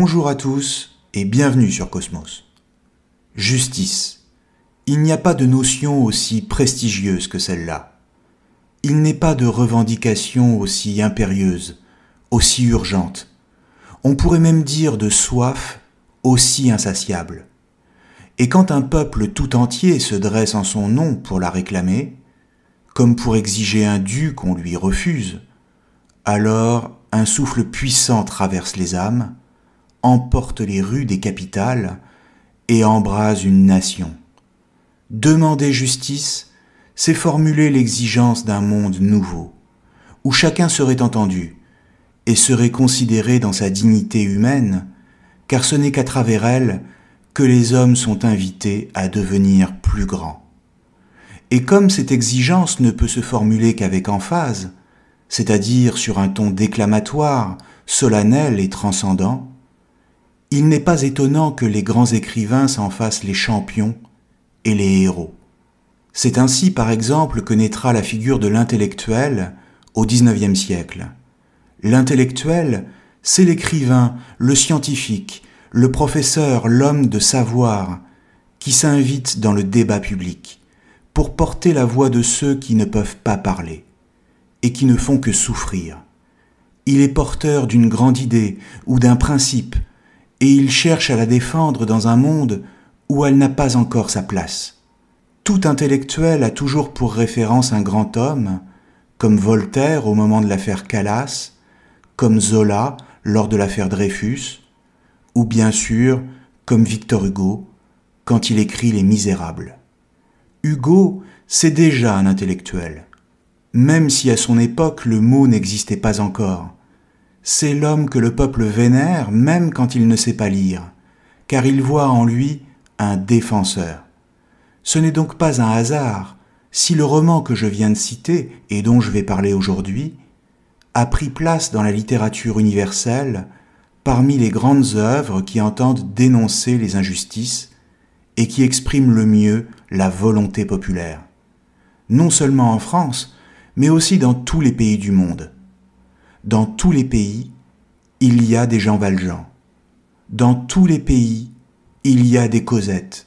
Bonjour à tous et bienvenue sur Cosmos. Justice. Il n'y a pas de notion aussi prestigieuse que celle-là. Il n'est pas de revendication aussi impérieuse, aussi urgente. On pourrait même dire de soif aussi insatiable. Et quand un peuple tout entier se dresse en son nom pour la réclamer, comme pour exiger un dû qu'on lui refuse, alors un souffle puissant traverse les âmes, emporte les rues des capitales et embrase une nation. Demander justice, c'est formuler l'exigence d'un monde nouveau, où chacun serait entendu et serait considéré dans sa dignité humaine, car ce n'est qu'à travers elle que les hommes sont invités à devenir plus grands. Et comme cette exigence ne peut se formuler qu'avec emphase, c'est-à-dire sur un ton déclamatoire, solennel et transcendant, il n'est pas étonnant que les grands écrivains s'en fassent les champions et les héros. C'est ainsi, par exemple, que naîtra la figure de l'intellectuel au XIXe siècle. L'intellectuel, c'est l'écrivain, le scientifique, le professeur, l'homme de savoir, qui s'invite dans le débat public pour porter la voix de ceux qui ne peuvent pas parler et qui ne font que souffrir. Il est porteur d'une grande idée ou d'un principe et il cherche à la défendre dans un monde où elle n'a pas encore sa place. Tout intellectuel a toujours pour référence un grand homme, comme Voltaire au moment de l'affaire Calas, comme Zola lors de l'affaire Dreyfus, ou bien sûr comme Victor Hugo quand il écrit Les Misérables. Hugo, c'est déjà un intellectuel, même si à son époque le mot n'existait pas encore c'est l'homme que le peuple vénère même quand il ne sait pas lire, car il voit en lui un défenseur. Ce n'est donc pas un hasard si le roman que je viens de citer et dont je vais parler aujourd'hui a pris place dans la littérature universelle parmi les grandes œuvres qui entendent dénoncer les injustices et qui expriment le mieux la volonté populaire, non seulement en France, mais aussi dans tous les pays du monde. Dans tous les pays, il y a des Jean Valjean. Dans tous les pays, il y a des Cosettes.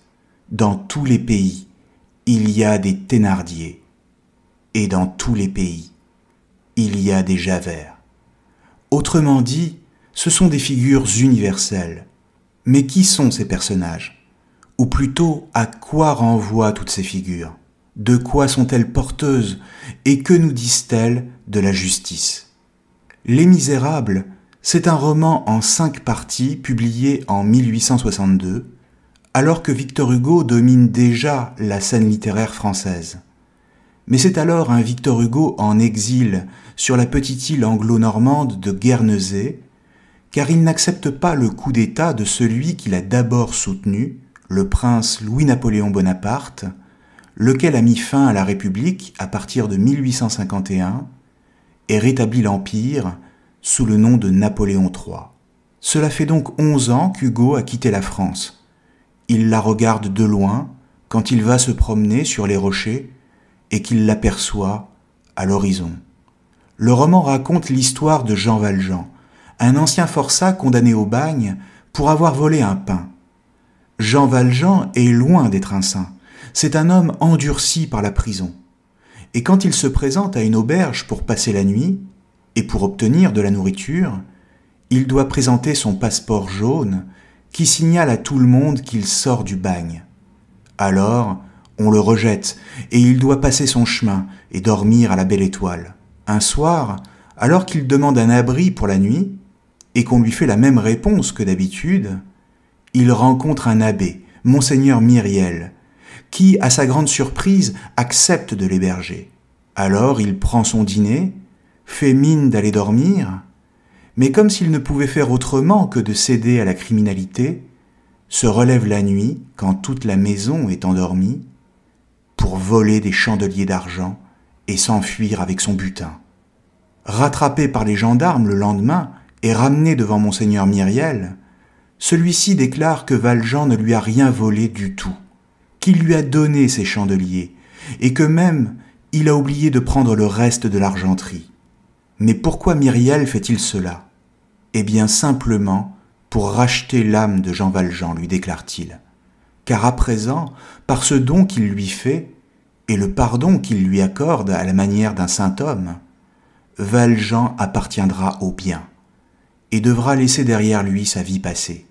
Dans tous les pays, il y a des Thénardier. Et dans tous les pays, il y a des Javert. Autrement dit, ce sont des figures universelles. Mais qui sont ces personnages Ou plutôt, à quoi renvoient toutes ces figures De quoi sont-elles porteuses Et que nous disent-elles de la justice les Misérables, c'est un roman en cinq parties publié en 1862, alors que Victor Hugo domine déjà la scène littéraire française. Mais c'est alors un Victor Hugo en exil sur la petite île anglo-normande de Guernesey, car il n'accepte pas le coup d'État de celui qu'il a d'abord soutenu, le prince Louis-Napoléon Bonaparte, lequel a mis fin à la République à partir de 1851 et rétablit l'Empire sous le nom de Napoléon III. Cela fait donc onze ans qu'Hugo a quitté la France. Il la regarde de loin quand il va se promener sur les rochers et qu'il l'aperçoit à l'horizon. Le roman raconte l'histoire de Jean Valjean, un ancien forçat condamné au bagne pour avoir volé un pain. Jean Valjean est loin d'être un saint. C'est un homme endurci par la prison et quand il se présente à une auberge pour passer la nuit, et pour obtenir de la nourriture, il doit présenter son passeport jaune qui signale à tout le monde qu'il sort du bagne. Alors, on le rejette, et il doit passer son chemin et dormir à la belle étoile. Un soir, alors qu'il demande un abri pour la nuit, et qu'on lui fait la même réponse que d'habitude, il rencontre un abbé, monseigneur Myriel, qui, à sa grande surprise, accepte de l'héberger. Alors il prend son dîner, fait mine d'aller dormir, mais comme s'il ne pouvait faire autrement que de céder à la criminalité, se relève la nuit, quand toute la maison est endormie, pour voler des chandeliers d'argent et s'enfuir avec son butin. Rattrapé par les gendarmes le lendemain et ramené devant monseigneur Myriel, celui-ci déclare que Valjean ne lui a rien volé du tout qui lui a donné ses chandeliers, et que même il a oublié de prendre le reste de l'argenterie. Mais pourquoi Myriel fait-il cela Eh bien simplement pour racheter l'âme de Jean Valjean, lui déclare-t-il. Car à présent, par ce don qu'il lui fait, et le pardon qu'il lui accorde à la manière d'un saint homme, Valjean appartiendra au bien, et devra laisser derrière lui sa vie passée.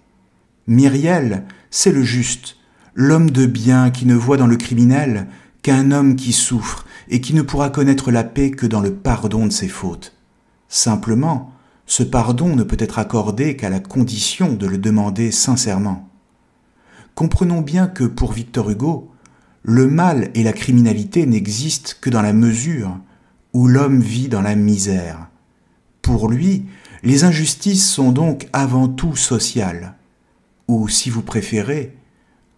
Myriel, c'est le juste, l'homme de bien qui ne voit dans le criminel qu'un homme qui souffre et qui ne pourra connaître la paix que dans le pardon de ses fautes. Simplement, ce pardon ne peut être accordé qu'à la condition de le demander sincèrement. Comprenons bien que pour Victor Hugo, le mal et la criminalité n'existent que dans la mesure où l'homme vit dans la misère. Pour lui, les injustices sont donc avant tout sociales, ou si vous préférez,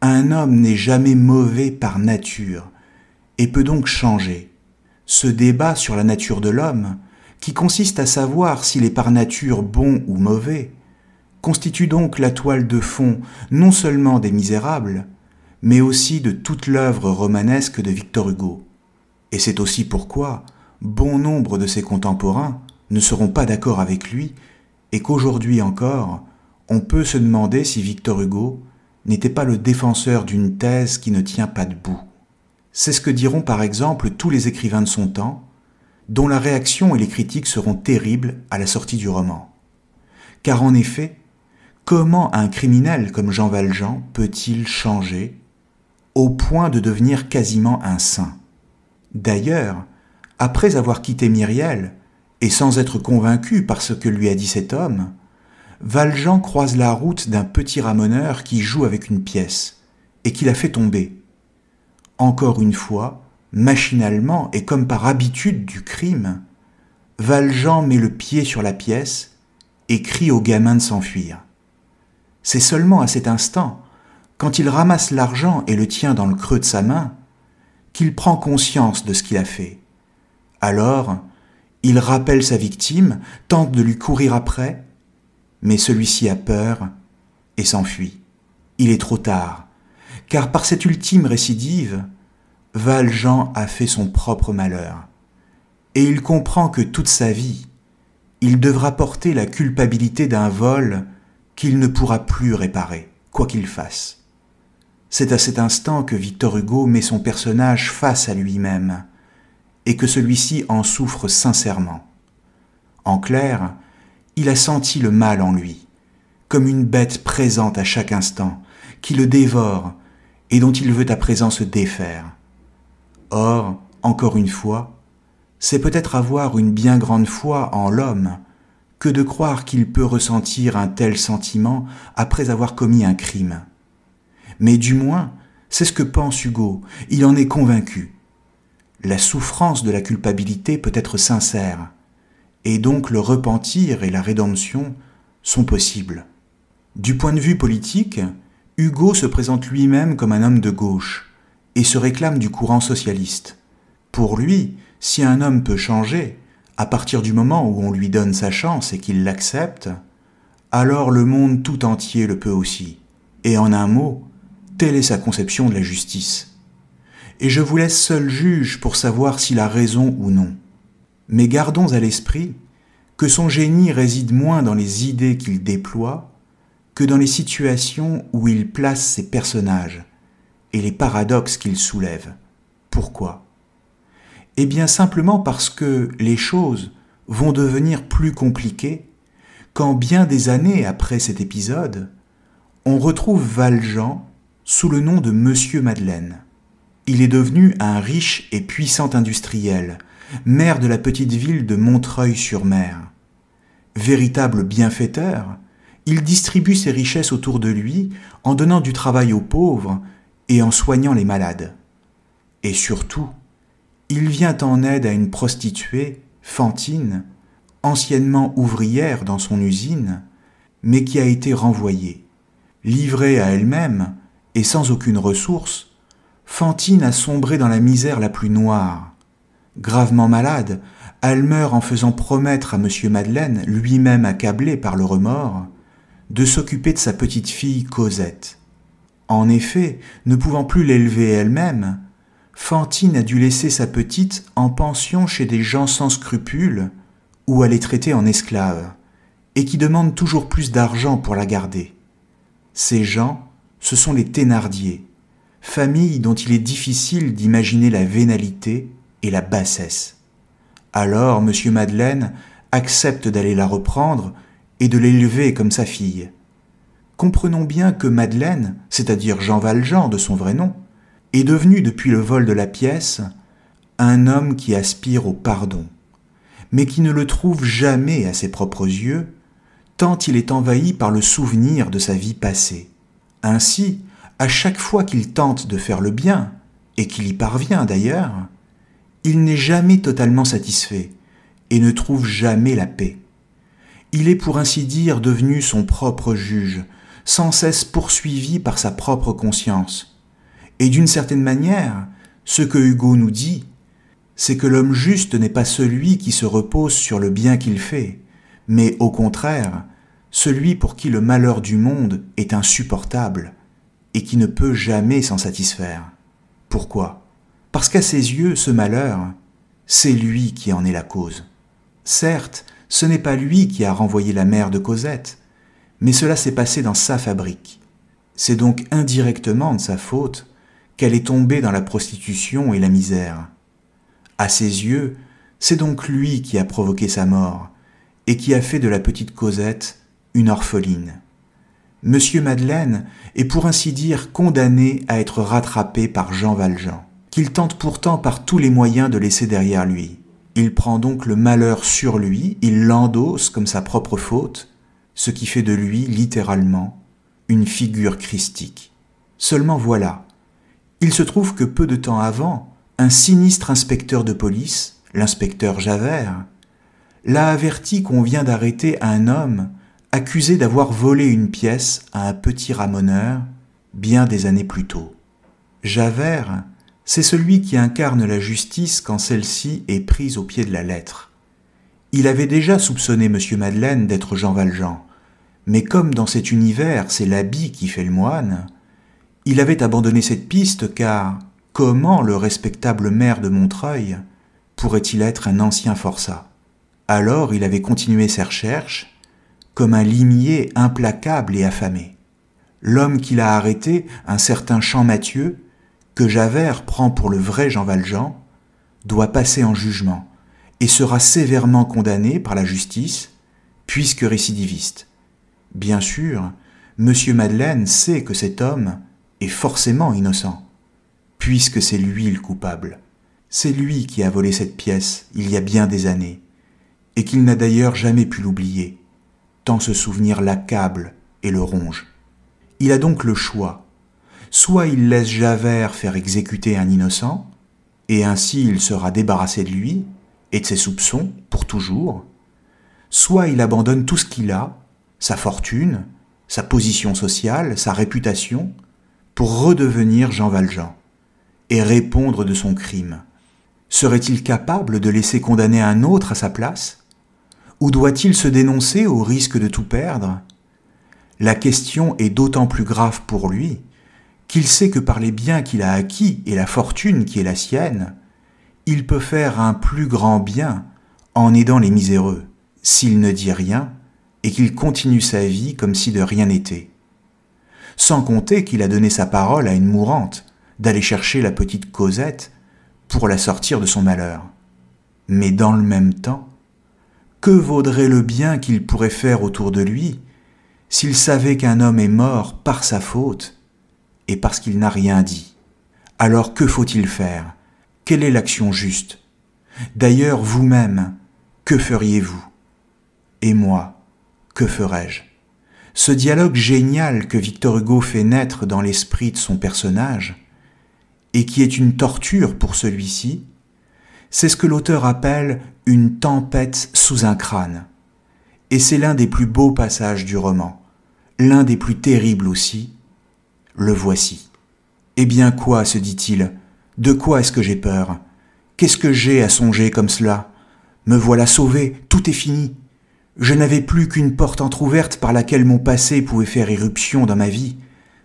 un homme n'est jamais mauvais par nature et peut donc changer. Ce débat sur la nature de l'homme, qui consiste à savoir s'il est par nature bon ou mauvais, constitue donc la toile de fond non seulement des Misérables, mais aussi de toute l'œuvre romanesque de Victor Hugo. Et c'est aussi pourquoi bon nombre de ses contemporains ne seront pas d'accord avec lui et qu'aujourd'hui encore, on peut se demander si Victor Hugo n'était pas le défenseur d'une thèse qui ne tient pas debout. C'est ce que diront par exemple tous les écrivains de son temps, dont la réaction et les critiques seront terribles à la sortie du roman. Car en effet, comment un criminel comme Jean Valjean peut-il changer au point de devenir quasiment un saint D'ailleurs, après avoir quitté Myriel, et sans être convaincu par ce que lui a dit cet homme, Valjean croise la route d'un petit ramoneur qui joue avec une pièce et qui la fait tomber. Encore une fois, machinalement et comme par habitude du crime, Valjean met le pied sur la pièce et crie au gamin de s'enfuir. C'est seulement à cet instant, quand il ramasse l'argent et le tient dans le creux de sa main, qu'il prend conscience de ce qu'il a fait. Alors, il rappelle sa victime, tente de lui courir après, mais celui-ci a peur et s'enfuit. Il est trop tard, car par cette ultime récidive, Valjean a fait son propre malheur, et il comprend que toute sa vie, il devra porter la culpabilité d'un vol qu'il ne pourra plus réparer, quoi qu'il fasse. C'est à cet instant que Victor Hugo met son personnage face à lui-même, et que celui-ci en souffre sincèrement. En clair, il a senti le mal en lui, comme une bête présente à chaque instant, qui le dévore et dont il veut à présent se défaire. Or, encore une fois, c'est peut-être avoir une bien grande foi en l'homme que de croire qu'il peut ressentir un tel sentiment après avoir commis un crime. Mais du moins, c'est ce que pense Hugo, il en est convaincu. La souffrance de la culpabilité peut être sincère, et donc le repentir et la rédemption sont possibles. Du point de vue politique, Hugo se présente lui-même comme un homme de gauche et se réclame du courant socialiste. Pour lui, si un homme peut changer, à partir du moment où on lui donne sa chance et qu'il l'accepte, alors le monde tout entier le peut aussi. Et en un mot, telle est sa conception de la justice. Et je vous laisse seul juge pour savoir s'il a raison ou non mais gardons à l'esprit que son génie réside moins dans les idées qu'il déploie que dans les situations où il place ses personnages et les paradoxes qu'il soulève. Pourquoi Eh bien simplement parce que les choses vont devenir plus compliquées quand bien des années après cet épisode, on retrouve Valjean sous le nom de Monsieur Madeleine. Il est devenu un riche et puissant industriel, maire de la petite ville de Montreuil-sur-Mer. Véritable bienfaiteur, il distribue ses richesses autour de lui en donnant du travail aux pauvres et en soignant les malades. Et surtout, il vient en aide à une prostituée, Fantine, anciennement ouvrière dans son usine, mais qui a été renvoyée. Livrée à elle-même et sans aucune ressource, Fantine a sombré dans la misère la plus noire, gravement malade, elle meurt en faisant promettre à M. Madeleine, lui-même accablé par le remords, de s'occuper de sa petite fille Cosette. En effet, ne pouvant plus l'élever elle-même, Fantine a dû laisser sa petite en pension chez des gens sans scrupules, ou à les traiter en esclaves, et qui demandent toujours plus d'argent pour la garder. Ces gens, ce sont les Thénardier, famille dont il est difficile d'imaginer la vénalité et la bassesse. Alors M. Madeleine accepte d'aller la reprendre et de l'élever comme sa fille. Comprenons bien que Madeleine, c'est-à-dire Jean Valjean de son vrai nom, est devenu depuis le vol de la pièce un homme qui aspire au pardon, mais qui ne le trouve jamais à ses propres yeux, tant il est envahi par le souvenir de sa vie passée. Ainsi, à chaque fois qu'il tente de faire le bien, et qu'il y parvient d'ailleurs, il n'est jamais totalement satisfait et ne trouve jamais la paix. Il est pour ainsi dire devenu son propre juge, sans cesse poursuivi par sa propre conscience. Et d'une certaine manière, ce que Hugo nous dit, c'est que l'homme juste n'est pas celui qui se repose sur le bien qu'il fait, mais au contraire, celui pour qui le malheur du monde est insupportable et qui ne peut jamais s'en satisfaire. Pourquoi parce qu'à ses yeux, ce malheur, c'est lui qui en est la cause. Certes, ce n'est pas lui qui a renvoyé la mère de Cosette, mais cela s'est passé dans sa fabrique. C'est donc indirectement de sa faute qu'elle est tombée dans la prostitution et la misère. À ses yeux, c'est donc lui qui a provoqué sa mort et qui a fait de la petite Cosette une orpheline. Monsieur Madeleine est pour ainsi dire condamné à être rattrapé par Jean Valjean qu'il tente pourtant par tous les moyens de laisser derrière lui. Il prend donc le malheur sur lui, il l'endosse comme sa propre faute, ce qui fait de lui, littéralement, une figure christique. Seulement voilà, il se trouve que peu de temps avant, un sinistre inspecteur de police, l'inspecteur Javert, l'a averti qu'on vient d'arrêter un homme accusé d'avoir volé une pièce à un petit ramoneur bien des années plus tôt. Javert, c'est celui qui incarne la justice quand celle-ci est prise au pied de la lettre. Il avait déjà soupçonné M. Madeleine d'être Jean Valjean, mais comme dans cet univers c'est l'habit qui fait le moine, il avait abandonné cette piste car comment le respectable maire de Montreuil pourrait-il être un ancien forçat Alors il avait continué ses recherches comme un limier implacable et affamé. L'homme qui l'a arrêté, un certain Champmathieu, que Javert prend pour le vrai Jean Valjean, doit passer en jugement et sera sévèrement condamné par la justice, puisque récidiviste. Bien sûr, M. Madeleine sait que cet homme est forcément innocent, puisque c'est lui le coupable. C'est lui qui a volé cette pièce il y a bien des années, et qu'il n'a d'ailleurs jamais pu l'oublier, tant ce souvenir l'accable et le ronge. Il a donc le choix, soit il laisse Javert faire exécuter un innocent, et ainsi il sera débarrassé de lui et de ses soupçons pour toujours, soit il abandonne tout ce qu'il a, sa fortune, sa position sociale, sa réputation, pour redevenir Jean Valjean et répondre de son crime. Serait-il capable de laisser condamner un autre à sa place Ou doit-il se dénoncer au risque de tout perdre La question est d'autant plus grave pour lui qu'il sait que par les biens qu'il a acquis et la fortune qui est la sienne, il peut faire un plus grand bien en aidant les miséreux, s'il ne dit rien et qu'il continue sa vie comme si de rien n'était. Sans compter qu'il a donné sa parole à une mourante d'aller chercher la petite Cosette pour la sortir de son malheur. Mais dans le même temps, que vaudrait le bien qu'il pourrait faire autour de lui s'il savait qu'un homme est mort par sa faute et parce qu'il n'a rien dit. Alors que faut-il faire Quelle est l'action juste D'ailleurs, vous-même, que feriez-vous Et moi, que ferais-je Ce dialogue génial que Victor Hugo fait naître dans l'esprit de son personnage, et qui est une torture pour celui-ci, c'est ce que l'auteur appelle une tempête sous un crâne. Et c'est l'un des plus beaux passages du roman, l'un des plus terribles aussi, le voici. Eh bien quoi se dit-il De quoi est-ce que j'ai peur Qu'est-ce que j'ai à songer comme cela Me voilà sauvé, tout est fini. Je n'avais plus qu'une porte entr'ouverte par laquelle mon passé pouvait faire irruption dans ma vie.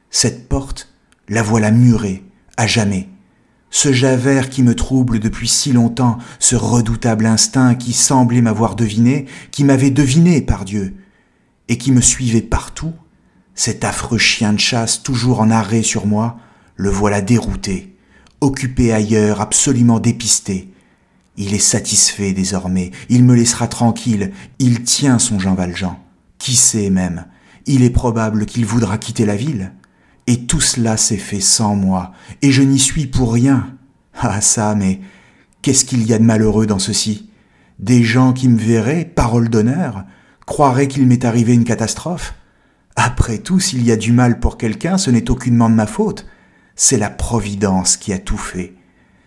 Cette porte, la voilà murée, à jamais. Ce Javert qui me trouble depuis si longtemps, ce redoutable instinct qui semblait m'avoir deviné, qui m'avait deviné, par Dieu, et qui me suivait partout, cet affreux chien de chasse toujours en arrêt sur moi, le voilà dérouté, occupé ailleurs, absolument dépisté. Il est satisfait désormais, il me laissera tranquille, il tient son Jean Valjean. Qui sait même, il est probable qu'il voudra quitter la ville. Et tout cela s'est fait sans moi, et je n'y suis pour rien. Ah ça, mais qu'est-ce qu'il y a de malheureux dans ceci Des gens qui me verraient, parole d'honneur, croiraient qu'il m'est arrivé une catastrophe, après tout, s'il y a du mal pour quelqu'un, ce n'est aucunement de ma faute. C'est la Providence qui a tout fait.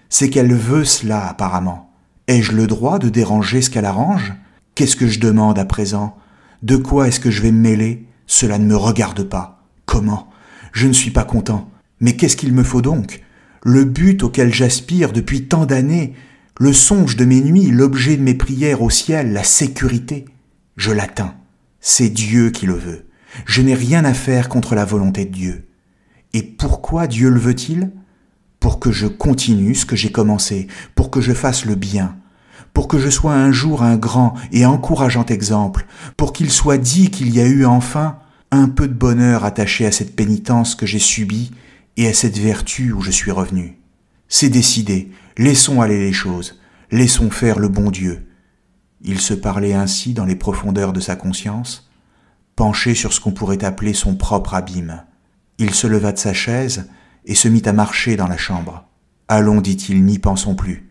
C'est qu'elle veut cela, apparemment. Ai-je le droit de déranger ce qu'elle arrange Qu'est-ce que je demande à présent De quoi est-ce que je vais me mêler Cela ne me regarde pas. Comment Je ne suis pas content. Mais qu'est-ce qu'il me faut donc Le but auquel j'aspire depuis tant d'années, le songe de mes nuits, l'objet de mes prières au ciel, la sécurité. Je l'atteins. C'est Dieu qui le veut. Je n'ai rien à faire contre la volonté de Dieu. Et pourquoi Dieu le veut-il Pour que je continue ce que j'ai commencé, pour que je fasse le bien, pour que je sois un jour un grand et encourageant exemple, pour qu'il soit dit qu'il y a eu enfin un peu de bonheur attaché à cette pénitence que j'ai subie et à cette vertu où je suis revenu. C'est décidé, laissons aller les choses, laissons faire le bon Dieu. Il se parlait ainsi dans les profondeurs de sa conscience, penché sur ce qu'on pourrait appeler son propre abîme. Il se leva de sa chaise et se mit à marcher dans la chambre. Allons, dit-il, n'y pensons plus.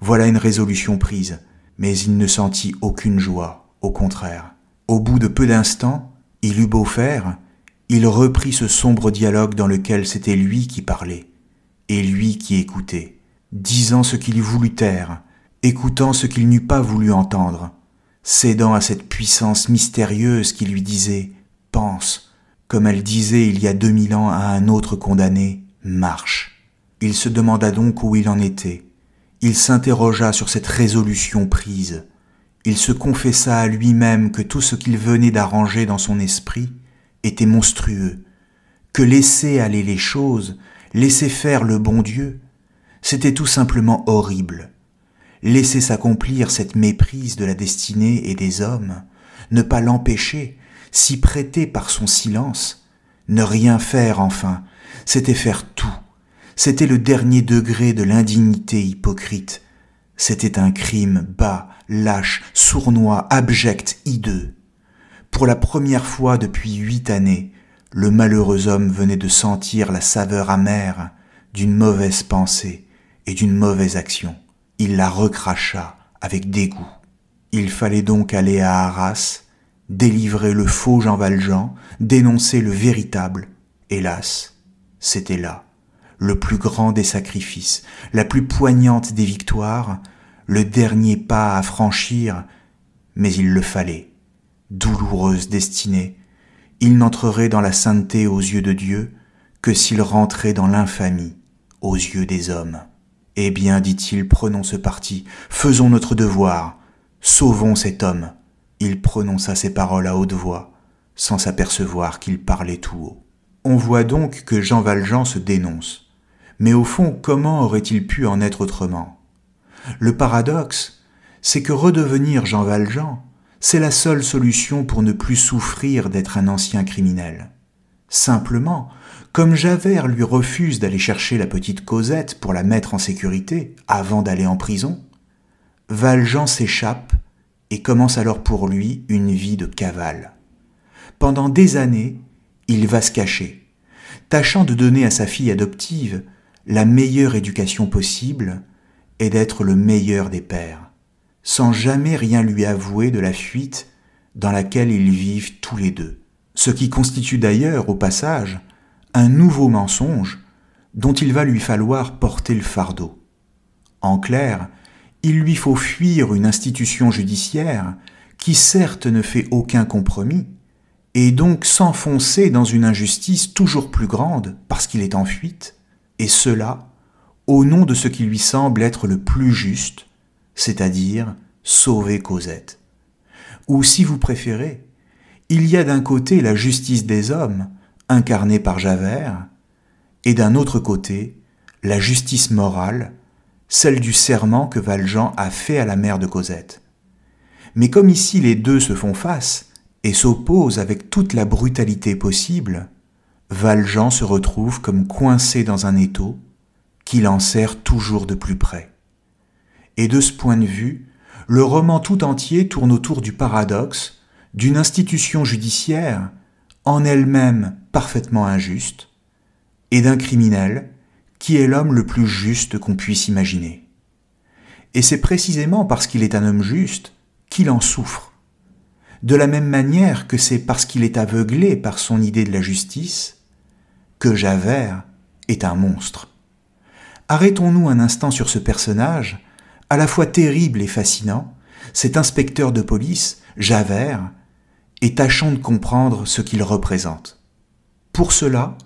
Voilà une résolution prise, mais il ne sentit aucune joie, au contraire. Au bout de peu d'instants, il eut beau faire, il reprit ce sombre dialogue dans lequel c'était lui qui parlait, et lui qui écoutait, disant ce qu'il voulut taire, écoutant ce qu'il n'eût pas voulu entendre, cédant à cette puissance mystérieuse qui lui disait Pense, comme elle disait il y a deux mille ans à un autre condamné, Marche. Il se demanda donc où il en était. Il s'interrogea sur cette résolution prise. Il se confessa à lui-même que tout ce qu'il venait d'arranger dans son esprit était monstrueux, que laisser aller les choses, laisser faire le bon Dieu, c'était tout simplement horrible laisser s'accomplir cette méprise de la destinée et des hommes, ne pas l'empêcher, s'y prêter par son silence, ne rien faire enfin, c'était faire tout, c'était le dernier degré de l'indignité hypocrite, c'était un crime bas, lâche, sournois, abject, hideux. Pour la première fois depuis huit années, le malheureux homme venait de sentir la saveur amère d'une mauvaise pensée et d'une mauvaise action il la recracha avec dégoût. Il fallait donc aller à Arras, délivrer le faux Jean Valjean, dénoncer le véritable. Hélas, c'était là, le plus grand des sacrifices, la plus poignante des victoires, le dernier pas à franchir, mais il le fallait. Douloureuse destinée, il n'entrerait dans la sainteté aux yeux de Dieu que s'il rentrait dans l'infamie aux yeux des hommes. Eh bien, dit-il, prenons ce parti, faisons notre devoir, sauvons cet homme. Il prononça ces paroles à haute voix, sans s'apercevoir qu'il parlait tout haut. On voit donc que Jean Valjean se dénonce. Mais au fond, comment aurait-il pu en être autrement Le paradoxe, c'est que redevenir Jean Valjean, c'est la seule solution pour ne plus souffrir d'être un ancien criminel. Simplement, comme Javert lui refuse d'aller chercher la petite Cosette pour la mettre en sécurité avant d'aller en prison, Valjean s'échappe et commence alors pour lui une vie de cavale. Pendant des années, il va se cacher, tâchant de donner à sa fille adoptive la meilleure éducation possible et d'être le meilleur des pères, sans jamais rien lui avouer de la fuite dans laquelle ils vivent tous les deux. Ce qui constitue d'ailleurs, au passage, un nouveau mensonge dont il va lui falloir porter le fardeau. En clair, il lui faut fuir une institution judiciaire qui certes ne fait aucun compromis, et donc s'enfoncer dans une injustice toujours plus grande parce qu'il est en fuite, et cela au nom de ce qui lui semble être le plus juste, c'est-à-dire sauver Cosette. Ou si vous préférez, il y a d'un côté la justice des hommes, Incarné par Javert, et d'un autre côté, la justice morale, celle du serment que Valjean a fait à la mère de Cosette. Mais comme ici les deux se font face et s'opposent avec toute la brutalité possible, Valjean se retrouve comme coincé dans un étau qui l'en toujours de plus près. Et de ce point de vue, le roman tout entier tourne autour du paradoxe d'une institution judiciaire en elle-même parfaitement injuste, et d'un criminel qui est l'homme le plus juste qu'on puisse imaginer. Et c'est précisément parce qu'il est un homme juste qu'il en souffre. De la même manière que c'est parce qu'il est aveuglé par son idée de la justice que Javert est un monstre. Arrêtons-nous un instant sur ce personnage, à la fois terrible et fascinant, cet inspecteur de police, Javert, et tâchons de comprendre ce qu'ils représentent. Pour cela,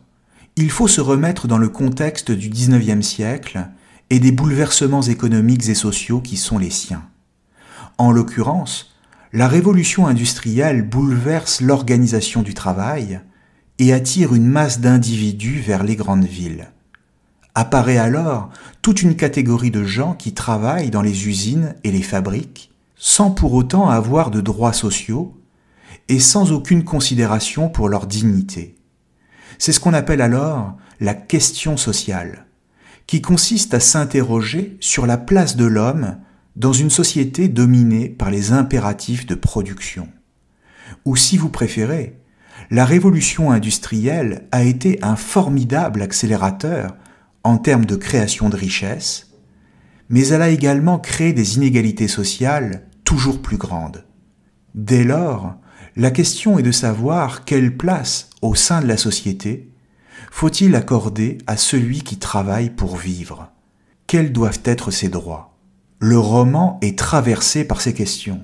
il faut se remettre dans le contexte du XIXe siècle et des bouleversements économiques et sociaux qui sont les siens. En l'occurrence, la révolution industrielle bouleverse l'organisation du travail et attire une masse d'individus vers les grandes villes. Apparaît alors toute une catégorie de gens qui travaillent dans les usines et les fabriques, sans pour autant avoir de droits sociaux, et sans aucune considération pour leur dignité. C'est ce qu'on appelle alors la question sociale, qui consiste à s'interroger sur la place de l'homme dans une société dominée par les impératifs de production. Ou si vous préférez, la révolution industrielle a été un formidable accélérateur en termes de création de richesses, mais elle a également créé des inégalités sociales toujours plus grandes. Dès lors, la question est de savoir quelle place, au sein de la société, faut-il accorder à celui qui travaille pour vivre Quels doivent être ses droits Le roman est traversé par ces questions,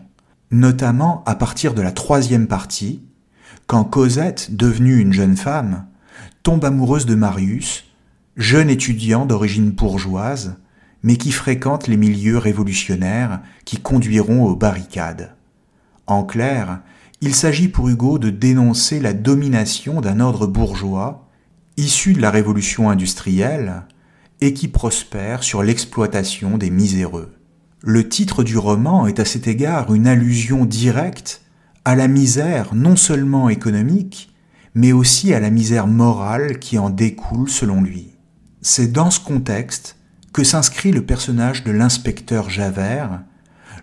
notamment à partir de la troisième partie, quand Cosette, devenue une jeune femme, tombe amoureuse de Marius, jeune étudiant d'origine bourgeoise, mais qui fréquente les milieux révolutionnaires qui conduiront aux barricades. En clair, il s'agit pour Hugo de dénoncer la domination d'un ordre bourgeois, issu de la révolution industrielle, et qui prospère sur l'exploitation des miséreux. Le titre du roman est à cet égard une allusion directe à la misère non seulement économique, mais aussi à la misère morale qui en découle selon lui. C'est dans ce contexte que s'inscrit le personnage de l'inspecteur Javert,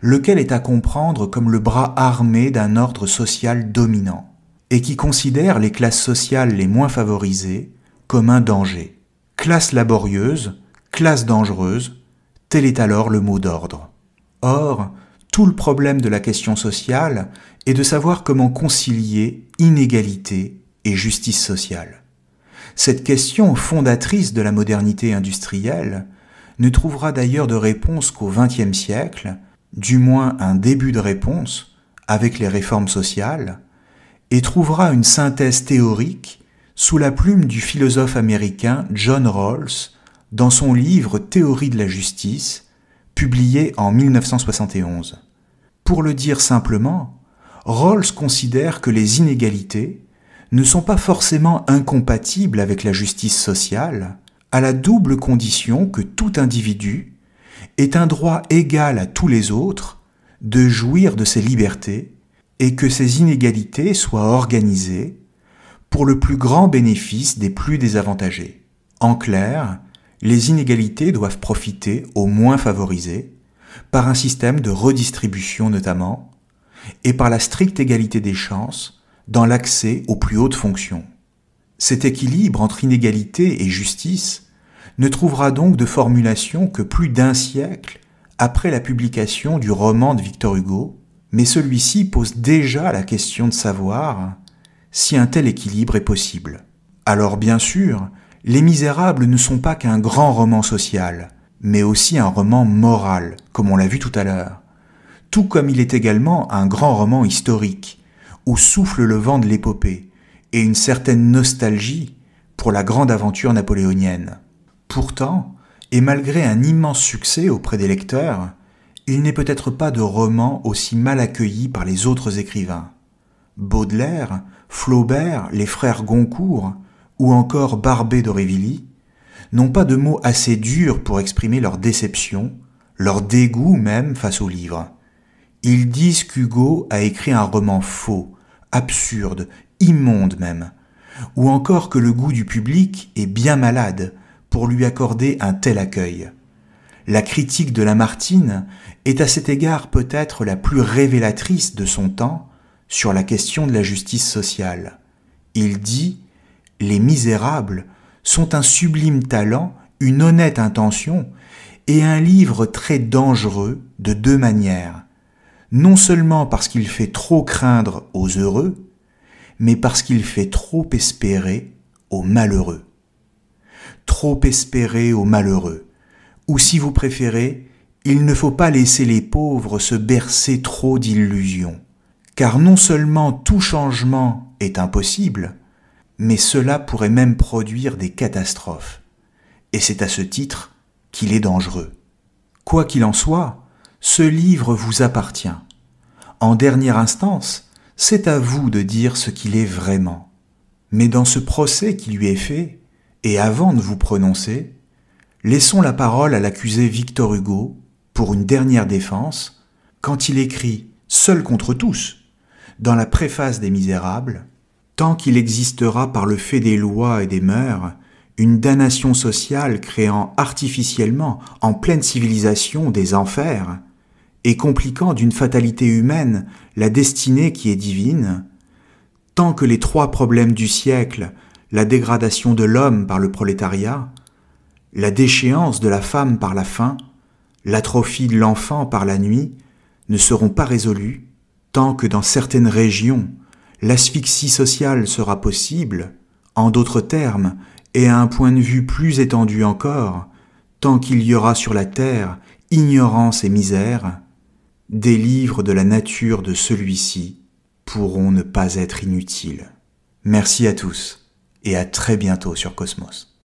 lequel est à comprendre comme le bras armé d'un ordre social dominant, et qui considère les classes sociales les moins favorisées comme un danger. Classe laborieuse, classe dangereuse, tel est alors le mot d'ordre. Or, tout le problème de la question sociale est de savoir comment concilier inégalité et justice sociale. Cette question fondatrice de la modernité industrielle ne trouvera d'ailleurs de réponse qu'au XXe siècle, du moins un début de réponse, avec les réformes sociales, et trouvera une synthèse théorique sous la plume du philosophe américain John Rawls dans son livre Théorie de la justice, publié en 1971. Pour le dire simplement, Rawls considère que les inégalités ne sont pas forcément incompatibles avec la justice sociale, à la double condition que tout individu est un droit égal à tous les autres de jouir de ses libertés et que ces inégalités soient organisées pour le plus grand bénéfice des plus désavantagés. En clair, les inégalités doivent profiter aux moins favorisés par un système de redistribution notamment et par la stricte égalité des chances dans l'accès aux plus hautes fonctions. Cet équilibre entre inégalité et justice ne trouvera donc de formulation que plus d'un siècle après la publication du roman de Victor Hugo, mais celui-ci pose déjà la question de savoir si un tel équilibre est possible. Alors bien sûr, Les Misérables ne sont pas qu'un grand roman social, mais aussi un roman moral, comme on l'a vu tout à l'heure, tout comme il est également un grand roman historique, où souffle le vent de l'épopée, et une certaine nostalgie pour la grande aventure napoléonienne. Pourtant, et malgré un immense succès auprès des lecteurs, il n'est peut-être pas de roman aussi mal accueilli par les autres écrivains. Baudelaire, Flaubert, les frères Goncourt, ou encore Barbé d'Aurevilly, n'ont pas de mots assez durs pour exprimer leur déception, leur dégoût même face au livre. Ils disent qu'Hugo a écrit un roman faux, absurde, immonde même, ou encore que le goût du public est bien malade, pour lui accorder un tel accueil. La critique de Lamartine est à cet égard peut-être la plus révélatrice de son temps sur la question de la justice sociale. Il dit Les misérables sont un sublime talent, une honnête intention, et un livre très dangereux de deux manières. Non seulement parce qu'il fait trop craindre aux heureux, mais parce qu'il fait trop espérer aux malheureux trop espérer aux malheureux. Ou si vous préférez, il ne faut pas laisser les pauvres se bercer trop d'illusions, car non seulement tout changement est impossible, mais cela pourrait même produire des catastrophes. Et c'est à ce titre qu'il est dangereux. Quoi qu'il en soit, ce livre vous appartient. En dernière instance, c'est à vous de dire ce qu'il est vraiment. Mais dans ce procès qui lui est fait, et avant de vous prononcer, laissons la parole à l'accusé Victor Hugo pour une dernière défense quand il écrit Seul contre tous dans la préface des Misérables Tant qu'il existera par le fait des lois et des mœurs une damnation sociale créant artificiellement, en pleine civilisation, des enfers, et compliquant d'une fatalité humaine la destinée qui est divine, tant que les trois problèmes du siècle la dégradation de l'homme par le prolétariat, la déchéance de la femme par la faim, l'atrophie de l'enfant par la nuit, ne seront pas résolues tant que dans certaines régions l'asphyxie sociale sera possible, en d'autres termes, et à un point de vue plus étendu encore, tant qu'il y aura sur la terre ignorance et misère, des livres de la nature de celui-ci pourront ne pas être inutiles. Merci à tous et à très bientôt sur Cosmos.